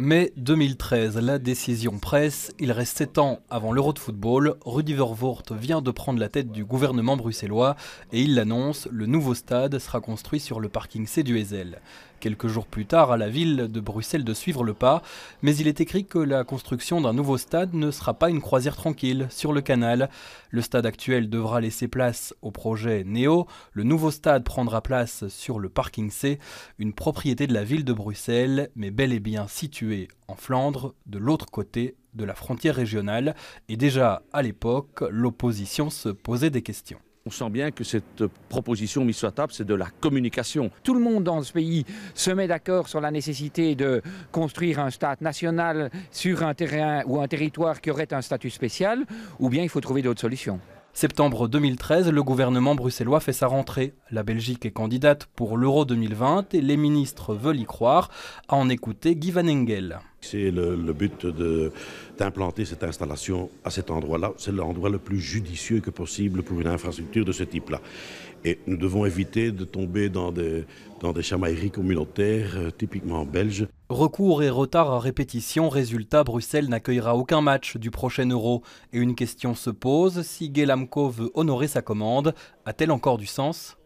Mai 2013, la décision presse. Il reste 7 ans avant l'Euro de football. Rudy Vervoort vient de prendre la tête du gouvernement bruxellois et il l'annonce le nouveau stade sera construit sur le parking C du Ezel. Quelques jours plus tard, à la ville de Bruxelles de suivre le pas, mais il est écrit que la construction d'un nouveau stade ne sera pas une croisière tranquille sur le canal. Le stade actuel devra laisser place au projet NEO. Le nouveau stade prendra place sur le parking C, une propriété de la ville de Bruxelles, mais bel et bien située en Flandre, de l'autre côté de la frontière régionale, et déjà à l'époque, l'opposition se posait des questions. On sent bien que cette proposition mise sur la table, c'est de la communication. Tout le monde dans ce pays se met d'accord sur la nécessité de construire un stade national sur un terrain ou un territoire qui aurait un statut spécial, ou bien il faut trouver d'autres solutions. Septembre 2013, le gouvernement bruxellois fait sa rentrée. La Belgique est candidate pour l'Euro 2020 et les ministres veulent y croire, à en écouter Guy Van Engel. C'est le, but d'implanter cette installation à cet endroit-là. C'est l'endroit le plus judicieux que possible pour une infrastructure de ce type-là. Et nous devons éviter de tomber dans des, dans des chamailleries communautaires euh, typiquement belges. Recours et retard à répétition, résultat, Bruxelles n'accueillera aucun match du prochain Euro. Et une question se pose, si Guélamco veut honorer sa commande, a-t-elle encore du sens